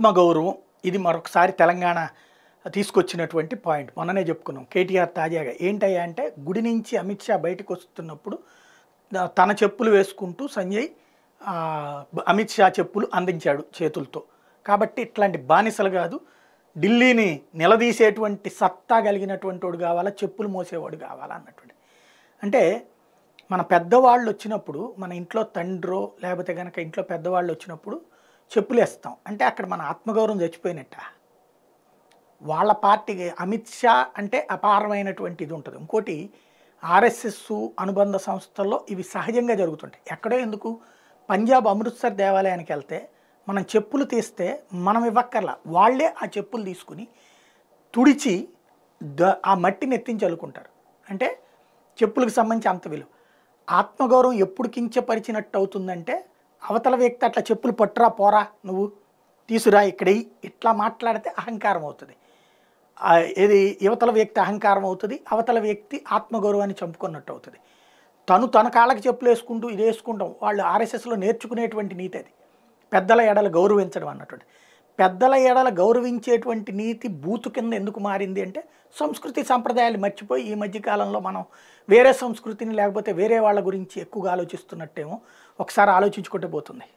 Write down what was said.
ఆత్మగౌరవం ఇది మరొకసారి తెలంగాణ తీసుకొచ్చినటువంటి పాయింట్ మొన్ననే చెప్పుకున్నాం కేటీఆర్ తాజాగా ఏంటయ్యా అంటే గుడి నుంచి అమిత్ షా బయటకు వస్తున్నప్పుడు తన చెప్పులు వేసుకుంటూ సంజయ్ అమిత్ షా చెప్పులు అందించాడు చేతులతో కాబట్టి ఇట్లాంటి బానిసలు కాదు ఢిల్లీని నిలదీసేటువంటి సత్తా కలిగినటువంటి వాడు కావాలా చెప్పులు మోసేవాడు కావాలా అన్నటువంటి అంటే మన పెద్దవాళ్ళు వచ్చినప్పుడు మన ఇంట్లో తండ్రో లేకపోతే కనుక ఇంట్లో పెద్దవాళ్ళు వచ్చినప్పుడు చెప్పులేస్తాం అంటే అక్కడ మన ఆత్మగౌరవం చచ్చిపోయినట్ట వాళ్ళ పార్టీకి అమిత్ షా అంటే అపారమైనటువంటి ఇది ఉంటుంది ఇంకోటి ఆర్ఎస్ఎస్ అనుబంధ సంస్థల్లో ఇవి సహజంగా జరుగుతుంటాయి ఎక్కడో ఎందుకు పంజాబ్ అమృత్సర్ దేవాలయానికి వెళ్తే మనం చెప్పులు తీస్తే మనం ఇవ్వక్కర్లా వాళ్ళే ఆ చెప్పులు తీసుకుని తుడిచి ద ఆ మట్టిని ఎత్తించి అల్లుకుంటారు అంటే చెప్పులకు సంబంధించి అంత విలువ ఆత్మగౌరవం ఎప్పుడు కించపరిచినట్టు అవుతుందంటే అవతల వ్యక్తి అట్లా చెప్పులు పట్టురా పోరా నువ్వు తీసురా ఇక్కడ ఇట్లా మాట్లాడితే అహంకారం అవుతుంది ఏది యువతల వ్యక్తి అహంకారం అవుతుంది అవతల వ్యక్తి ఆత్మగౌరవాన్ని చంపుకున్నట్టు అవుతుంది తను తన కాళ్ళకి చెప్పులు వేసుకుంటూ ఇది వేసుకుంటాం వాళ్ళు ఆర్ఎస్ఎస్లో నేర్చుకునేటువంటి నీతి అది పెద్దల ఎడలు గౌరవించడం అన్నటువంటి పెద్దల ఎడల గౌరవించేటువంటి నీతి బూతు కింద ఎందుకు మారింది అంటే సంస్కృతి సాంప్రదాయాలు మర్చిపోయి ఈ మధ్యకాలంలో మనం వేరే సంస్కృతిని లేకపోతే వేరే వాళ్ళ గురించి ఎక్కువగా ఆలోచిస్తున్నట్టేమో ఒకసారి ఆలోచించుకుంటే పోతుంది